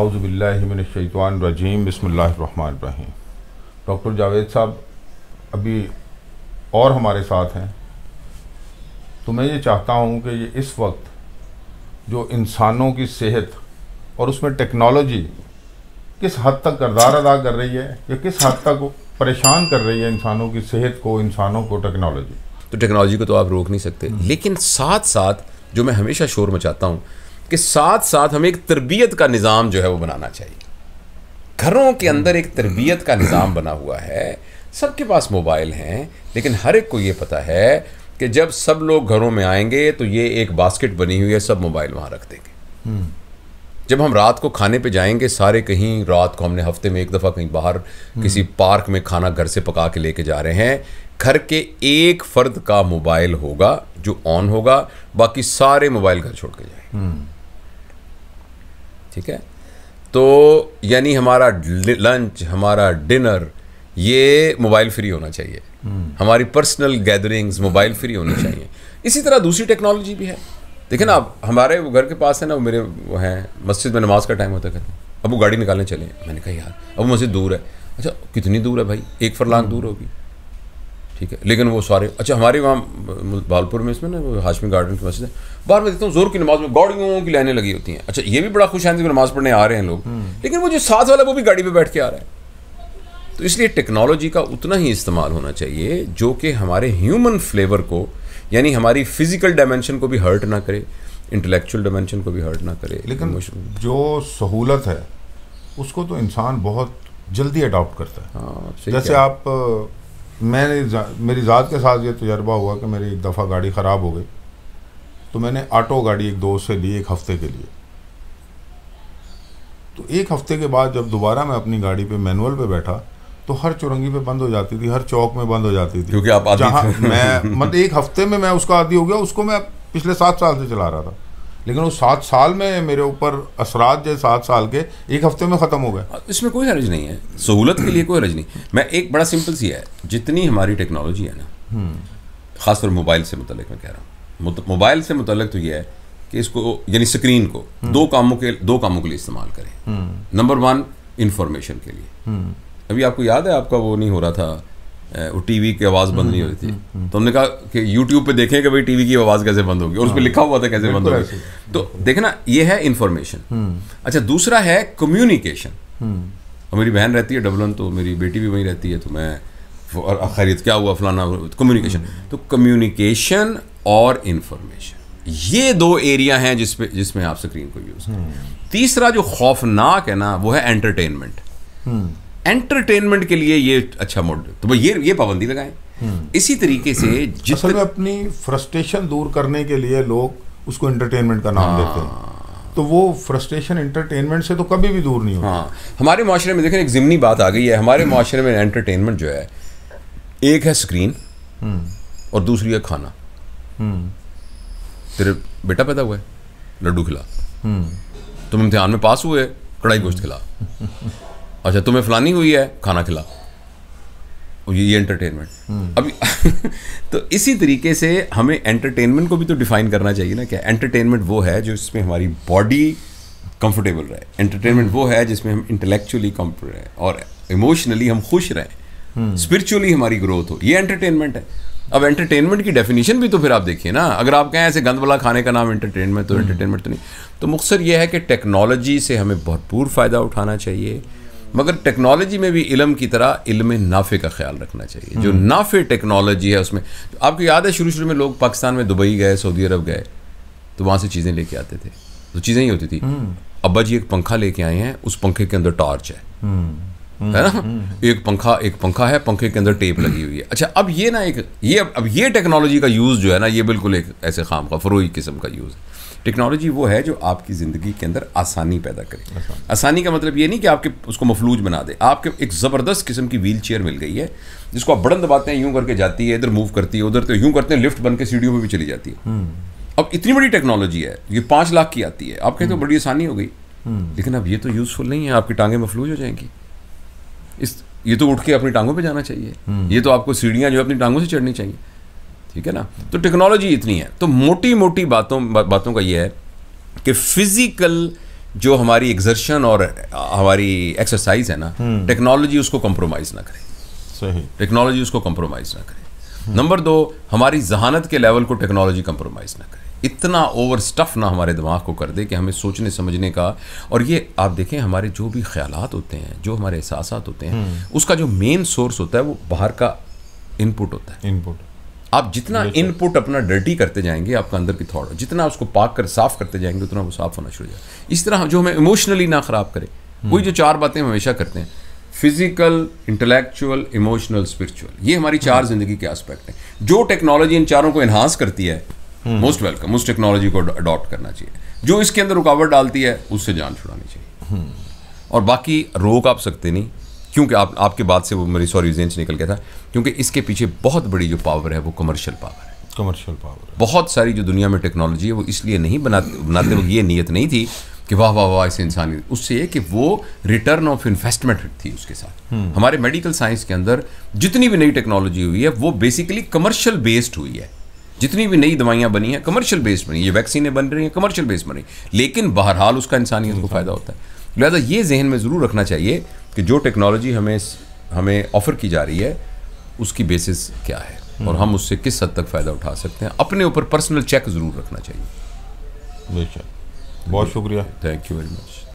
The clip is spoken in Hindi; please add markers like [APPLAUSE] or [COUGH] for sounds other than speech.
अउज़बिल्लिमिनशैतवान रजीम बसमीम डॉक्टर जावेद साहब अभी और हमारे साथ हैं तो मैं ये चाहता हूँ कि ये इस वक्त जो इंसानों की सेहत और उसमें टेक्नोलॉजी किस हद तक करदार अदा कर रही है या किस हद तक परेशान कर रही है इंसानों की सेहत को इंसानों को टेक्नोलॉजी तो टेक्नोलॉजी को तो आप रोक नहीं सकते लेकिन साथ साथ जो मैं हमेशा शोर मचाता हूँ के साथ साथ हमें एक तरबियत का निज़ाम जो है वो बनाना चाहिए घरों के अंदर एक तरबियत का निज़ाम बना हुआ है सबके पास मोबाइल हैं लेकिन हर एक को ये पता है कि जब सब लोग घरों में आएंगे तो ये एक बास्केट बनी हुई है सब मोबाइल वहाँ रख देंगे हम्म। जब हम रात को खाने पे जाएंगे सारे कहीं रात को हमने हफ्ते में एक दफ़ा कहीं बाहर हम्म। किसी पार्क में खाना घर से पका के लेके जा रहे हैं घर के एक फ़र्द का मोबाइल होगा जो ऑन होगा बाकी सारे मोबाइल घर छोड़ के जाएंगे हम्म। ठीक है तो यानी हमारा लंच हमारा डिनर ये मोबाइल फ्री होना चाहिए हम्म। हमारी पर्सनल गैदरिंग्स मोबाइल फ्री होनी चाहिए इसी तरह दूसरी टेक्नोलॉजी भी है देखिए ना आप हमारे वो घर के पास है ना वो मेरे वो हैं मस्जिद में नमाज का टाइम होता कहते हैं अब वो गाड़ी निकालने चले मैंने कहा यार अब मस्जिद दूर है अच्छा कितनी दूर है भाई एक फरलांग दूर होगी ठीक है लेकिन वो सारे अच्छा हमारे वहाँ भालपुर में इसमें ना हाशमी गार्डन की मस्जिद है बार में देखता हूँ जोर की नमाज में गाड़ियों की लाइनें लगी होती हैं अच्छा ये भी बड़ा खुश कि नमाज पढ़ने आ रहे हैं लोग हम्म। लेकिन वो जो साथ वाला वो भी गाड़ी पर बैठ के आ रहा है तो इसलिए टेक्नोलॉजी का उतना ही इस्तेमाल होना चाहिए जो कि हमारे ह्यूमन फ्लेवर को यानी हमारी फिजिकल डायमेंशन को भी हर्ट ना करे इंटेलेक्चुअल डायमेंशन को भी हर्ट ना करे लेकिन जो सहूलत है उसको तो इंसान बहुत जल्दी अडॉप्ट करता है हाँ, जैसे आप मैंने मेरी ज़ात के साथ ये तजर्बा हुआ कि मेरी एक दफ़ा गाड़ी ख़राब हो गई तो मैंने आटो गाड़ी एक दोस्त से ली एक हफ़्ते के लिए तो एक हफ़्ते के बाद जब दोबारा मैं अपनी गाड़ी पे मैनुअल पे बैठा तो हर चुरंगी पे बंद हो जाती थी हर चौक में बंद हो जाती थी क्योंकि आप जहाँ मैं मतलब एक हफ़्ते में मैं उसका आदि हो गया उसको मैं पिछले सात साल से चला रहा था लेकिन वो सात साल में मेरे ऊपर असरात जो सात साल के एक हफ्ते में ख़त्म हो गए हाँ, तो इसमें कोई हरज नहीं है सहूलत के लिए कोई हरज नहीं मैं एक बड़ा सिंपल सी है जितनी हमारी टेक्नोलॉजी है ना हम्म। ख़ासतौर मोबाइल से मुतल मैं कह रहा हूँ मोबाइल से मुतल तो ये है कि इसको यानी स्क्रीन को हम्म। दो कामों के दो कामों के लिए इस्तेमाल करें हम्म। नंबर वन इंफॉर्मेशन के लिए अभी आपको याद है आपका वो नहीं हो रहा था वो टीवी की आवाज़ बंद नहीं हो रही थी तो हमने कहा कि यूट्यूब पे देखें कि भाई टीवी की आवाज़ कैसे बंद होगी और उस पर हाँ। लिखा हुआ था कैसे बंद होगी तो देखना ये है इन्फॉर्मेशन हम्म। अच्छा दूसरा है कम्युनिकेशन हम्म। और मेरी बहन रहती है डबलन तो मेरी बेटी भी वहीं रहती है तो मैं खरीद तो क्या हुआ फलाना कम्युनिकेशन हम्म। तो कम्युनिकेशन और इन्फॉर्मेशन ये दो एरिया हैं जिसपे जिसमें आप स्क्रीन को यूज़ करें तीसरा जो खौफनाक है ना वो है एंटरटेनमेंट एंटरटेनमेंट के लिए ये अच्छा मोड तो ये ये पाबंदी लगाए हम्म। इसी तरीके से जिस अपनी फ्रस्ट्रेशन दूर करने के लिए लोग उसको एंटरटेनमेंट का नाम देते हैं हाँ। तो वो फ्रस्ट्रेशन एंटरटेनमेंट से तो कभी भी दूर नहीं हो हाँ हमारे माशरे में देखें एक ज़िमनी बात आ गई है हमारे हम्म। माशरे में एंटरटेनमेंट जो है एक है स्क्रीन हम्म। और दूसरी है खाना तेरे बेटा पैदा हुआ है लड्डू खिला तुम इम्तिहान में पास हुए कढ़ाई गोश्त खिला [LAUGHS] अच्छा तुम्हें फलानी हुई है खाना खिलाओ ये ये एंटरटेनमेंट हम्म। अभी [LAUGHS] तो इसी तरीके से हमें एंटरटेनमेंट को भी तो डिफाइन करना चाहिए ना क्या एंटरटेनमेंट वो है जो इसमें हमारी बॉडी कंफर्टेबल रहे एंटरटेनमेंट वो है जिसमें हम इंटेलेक्चुअली कंफर्ट रहें और इमोशनली हम खुश रहें स्पिरिचुअली हम्म। हमारी ग्रोथ हो ये एंटरटेनमेंट है अब एंटरटेनमेंट की डेफिनेशन भी तो फिर आप देखिए ना अगर आप कहें ऐसे गंद वाला खाने का नाम एंटरटेनमेंट तो एंटरटेनमेंट हम्म। तो नहीं तो मुख्तर यह है कि टेक्नोलॉजी से हमें भरपूर फ़ायदा उठाना चाहिए मगर टेक्नोलॉजी में भी इलम की तरह इलम नाफे का ख्याल रखना चाहिए जो हम्म। नाफे टेक्नोलॉजी है उसमें तो आपको याद है शुरू शुरू में लोग पाकिस्तान में दुबई गए सऊदी अरब गए तो वहाँ से चीज़ें लेके आते थे तो चीज़ें ही होती थी हम्म। अब्बा जी एक पंखा लेके आए हैं उस पंखे के अंदर टॉर्च है हम्म। है ना एक पंखा एक पंखा है पंखे के अंदर टेप लगी हुई है अच्छा अब ये ना एक ये अब ये टेक्नोलॉजी का यूज़ जो है ना ये बिल्कुल एक ऐसे खाम का फरोई किस्म का यूज़ है टेक्नोलॉजी वो है जो आपकी ज़िंदगी के अंदर आसानी पैदा करे आसानी का मतलब ये नहीं कि आपके उसको मफलूज बना दे आपके एक ज़बरदस्त किस्म की व्हील चेयर मिल गई है जिसको आप बड़न दबाते हैं यूँ करके जाती है इधर मूव करती है उधर तो यूँ करते हैं लिफ्ट बन के सीढ़ियों पर भी चली जाती है हम्म। अब इतनी बड़ी टेक्नोलॉजी है ये पाँच लाख की आती है आप कहते हो बड़ी आसानी हो गई हम्म। लेकिन अब ये तो यूज़फुल नहीं है आपकी टांगें मफलूज हो जाएंगी इस ये तो उठ के अपनी टांगों पे जाना चाहिए हम्म। ये तो आपको सीढ़ियाँ जो है अपनी टांगों से चढ़नी चाहिए ठीक है ना तो टेक्नोलॉजी इतनी है तो मोटी मोटी बातों बा, बातों का ये है कि फिजिकल जो हमारी एग्जर्शन और हमारी एक्सरसाइज है ना टेक्नोलॉजी हम्म। उसको कंप्रोमाइज ना करे सही टेक्नोलॉजी उसको कंप्रोमाइज ना करे नंबर दो हमारी जहानत के लेवल को टेक्नोलॉजी कंप्रोमाइज ना करे इतना ओवर स्टफ ना हमारे दिमाग को कर दे कि हमें सोचने समझने का और ये आप देखें हमारे जो भी ख्याल होते हैं जो हमारे एहसास होते हैं हम्म। उसका जो मेन सोर्स होता है वो बाहर का इनपुट होता है इनपुट आप जितना इनपुट अपना डर्टी करते जाएंगे आपका अंदर की थॉट जितना उसको पाक कर साफ करते जाएंगे उतना वो साफ होना शुरू हो जाए इस तरह जो हमें इमोशनली ना ख़राब करे हम्म। वही जो चार बातें हमेशा करते हैं फिजिकल इंटेलेक्चुअल इमोशनल स्पिरिचुअल ये हमारी चार हम्म। जिंदगी के एस्पेक्ट हैं जो टेक्नोलॉजी इन चारों को इन्हांस करती है मोस्ट वेलकम उस टेक्नोलॉजी को अडॉप्ट करना चाहिए जो इसके अंदर रुकावट डालती है उससे जान छुड़ानी चाहिए हम्म। और बाकी रोक आप सकते नहीं क्योंकि आप आपके बात से वो मेरी सॉरी जेन निकल गया था क्योंकि इसके पीछे बहुत बड़ी जो पावर है वो कमर्शियल पावर है कमर्शियल पावर बहुत सारी जो दुनिया में टेक्नोलॉजी है वो इसलिए नहीं बनाते बनाते वो ये नीयत नहीं थी कि वाह वाह वाह ऐसे इंसान उससे ये कि वो रिटर्न ऑफ इन्वेस्टमेंट थी उसके साथ हम्म। हमारे मेडिकल साइंस के अंदर जितनी भी नई टेक्नोलॉजी हुई है वो बेसिकली कमर्शियल बेस्ड हुई है जितनी भी नई दवाइयाँ बनी हैं कमर्शियल बेस्ड बनी ये वैक्सीनें बन रही हैं कमर्शियल बेस्ड बनी लेकिन बहरहाल उसका इंसानियत को हम्म। फ़ायदा होता है लिहाजा ये जहन में ज़रूर रखना चाहिए कि जो टेक्नोलॉजी हमें हमें ऑफर की जा रही है उसकी बेसिस क्या है और हम्म। हम उससे किस हद तक फ़ायदा उठा सकते हैं अपने ऊपर पर्सनल चेक ज़रूर रखना चाहिए बेशक बहुत शुक्रिया थैंक यू वेरी मच